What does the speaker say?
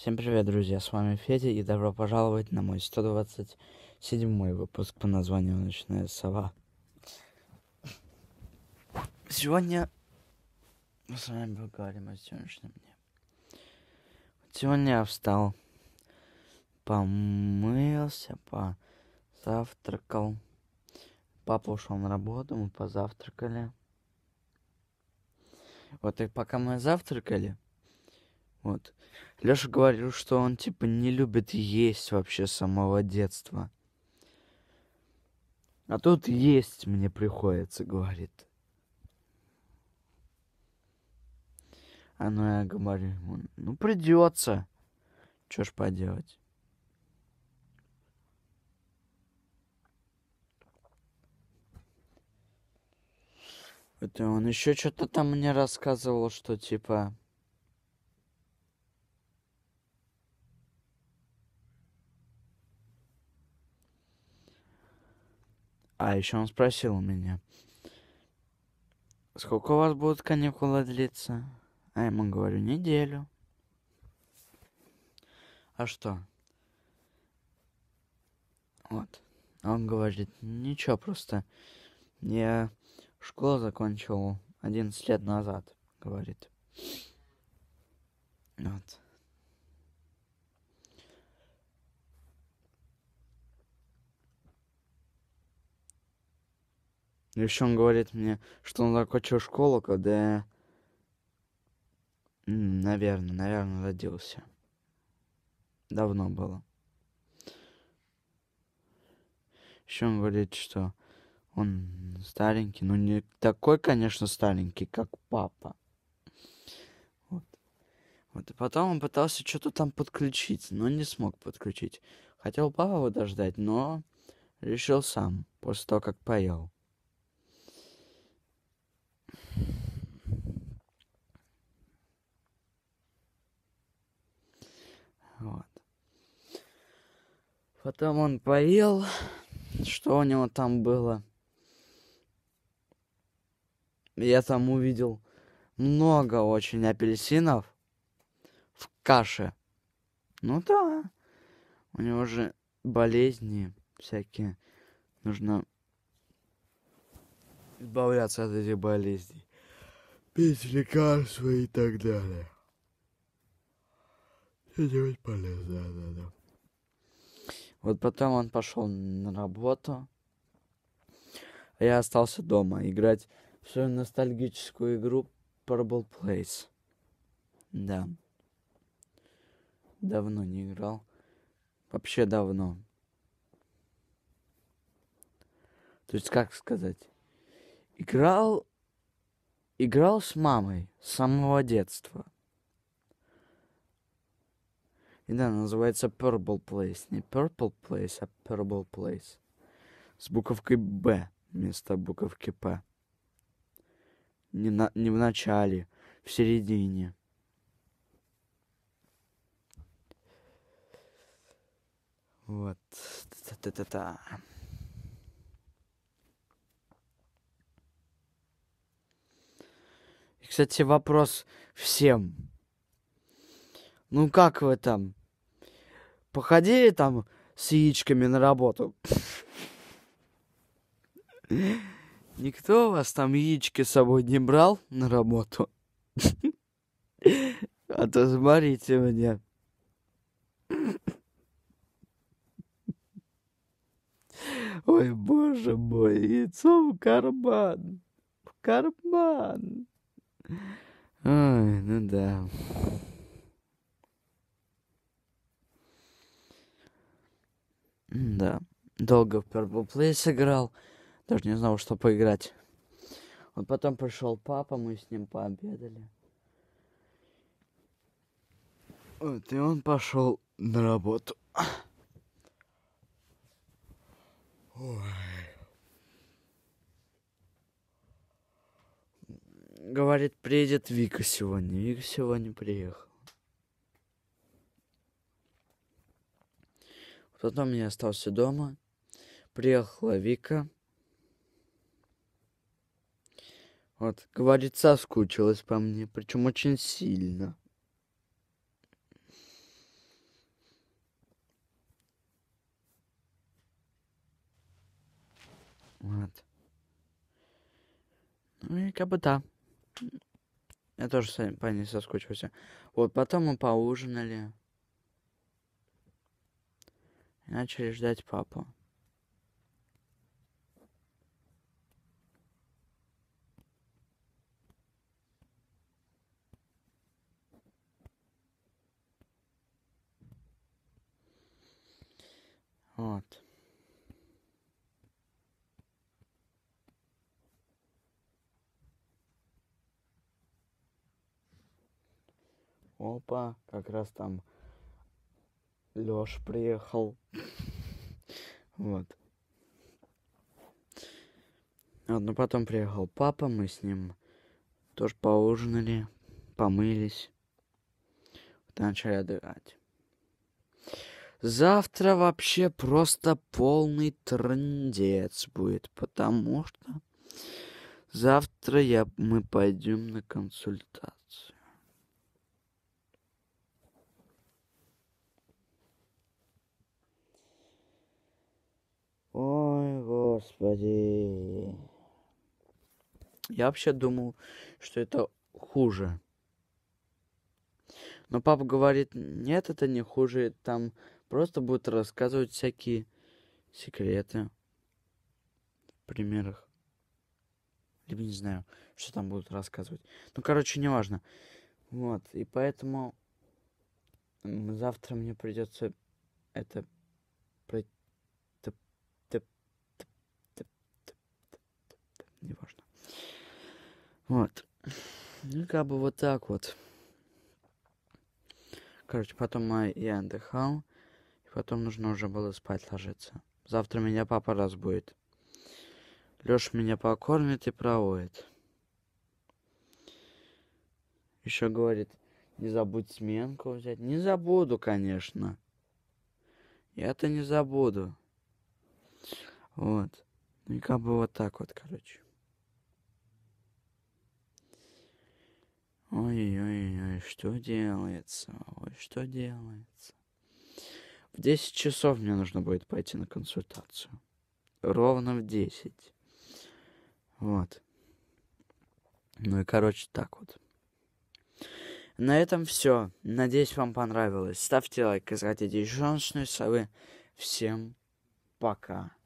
Всем привет, друзья, с вами Федя и добро пожаловать на мой 127 выпуск по названию «Ночная сова». Сегодня мы с вами поговорим о сегодняшнем дне. Сегодня я встал, помылся, позавтракал. Папа ушел на работу, мы позавтракали. Вот и пока мы завтракали, вот. Леша говорил, что он типа не любит есть вообще с самого детства. А тут есть мне приходится, говорит. А ну я говорю ему, ну придется. Что ж поделать. Это он еще что-то там мне рассказывал, что типа А еще он спросил у меня, сколько у вас будут каникулы длиться? А я ему говорю, неделю. А что? Вот. он говорит, ничего, просто я школу закончил 11 лет назад, говорит. Вот. Еще он говорит мне, что он закончил школу, когда я... Наверное, наверное, родился. Давно было. Еще он говорит, что он старенький, ну не такой, конечно, старенький, как папа. Вот. Вот, и потом он пытался что-то там подключить, но не смог подключить. Хотел папа подождать, но решил сам, после того, как поел. Потом он поел, что у него там было. Я там увидел много очень апельсинов в каше. Ну да, у него же болезни всякие. Нужно избавляться от этих болезней. Пить лекарства и так далее. И делать полезное надо. Да, да. Вот потом он пошел на работу, а я остался дома играть в свою ностальгическую игру Purple Place. Да. Давно не играл. Вообще давно. То есть, как сказать? Играл... Играл с мамой с самого детства. И да, называется Purple Place. Не Purple Place, а Purple Place. С буковкой Б вместо буковки П. Не, на, не в начале, в середине. Вот. Та-та-та-та. Кстати, вопрос всем. Ну как вы там? походи там с яичками на работу. Никто вас там яички с собой не брал на работу? А то смотрите мне. Ой, боже мой, яйцо в карман. В карман. Ой, ну да. Да. Долго в Purple Place играл. Даже не знал, что поиграть. Вот потом пришел папа, мы с ним пообедали. Вот, и он пошел на работу. Ой. Говорит, приедет Вика сегодня. Вика сегодня приехал. Потом я остался дома. Приехала Вика. Вот, говорит, соскучилась по мне, причем очень сильно. Вот. Ну и как бы да. Я тоже по ней соскучился. Вот, потом мы поужинали и начали ждать папу. Вот. Опа, как раз там Лёш приехал. Вот. А ну потом приехал папа, мы с ним тоже поужинали, помылись. Вот начали отдыхать. Завтра вообще просто полный трындец будет, потому что завтра я, мы пойдем на консультацию. Господи. Я вообще думал, что это хуже. Но папа говорит, нет, это не хуже, там просто будут рассказывать всякие секреты в примерах. Либо не знаю, что там будут рассказывать. Ну, короче, неважно. Вот, и поэтому завтра мне придется это Вот. Ну, как бы вот так вот. Короче, потом я отдыхал. И потом нужно уже было спать ложиться. Завтра меня папа разбудит. Лёш меня покормит и проводит. Еще говорит, не забудь сменку взять. Не забуду, конечно. Я-то не забуду. Вот. Ну и как бы вот так вот, короче. Ой-ой-ой, что делается? Ой, что делается? В 10 часов мне нужно будет пойти на консультацию. Ровно в 10. Вот. Ну и, короче, так вот. На этом все. Надеюсь, вам понравилось. Ставьте лайк, если хотите еще совы. Всем пока.